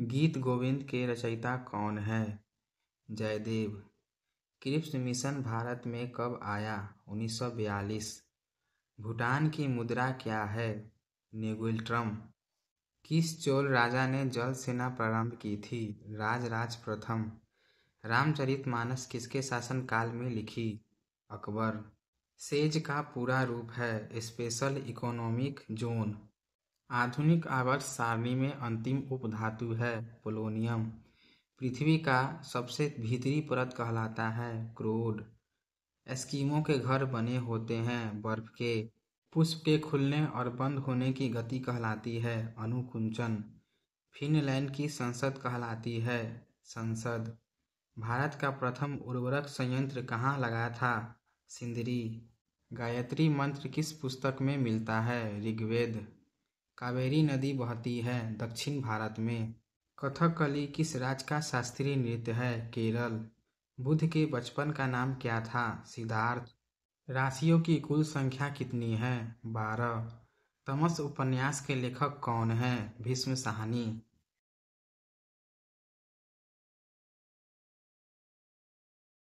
गीत गोविंद के रचयिता कौन है जयदेव क्रिप्स मिशन भारत में कब आया 1942 भूटान की मुद्रा क्या है नेगुलट्रम किस चोल राजा ने जल सेना प्रारंभ की थी राजराज प्रथम रामचरित मानस किसके शासनकाल में लिखी अकबर सेज का पूरा रूप है स्पेशल इकोनॉमिक जोन आधुनिक आवर्त सारणी में अंतिम उपधातु है पोलोनियम पृथ्वी का सबसे भीतरी परत कहलाता है क्रोड एस्किमो के घर बने होते हैं बर्फ के पुष्प के खुलने और बंद होने की गति कहलाती है अनुकुंचन फिनलैंड की संसद कहलाती है संसद भारत का प्रथम उर्वरक संयंत्र कहाँ लगा था सिंदरी गायत्री मंत्र किस पुस्तक में मिलता है ऋग्वेद कावेरी नदी बहती है दक्षिण भारत में कथकली किस राज्य का शास्त्रीय नृत्य है केरल बुद्ध के बचपन का नाम क्या था सिद्धार्थ राशियों की कुल संख्या कितनी है बारह तमस उपन्यास के लेखक कौन है भीष्म साहनी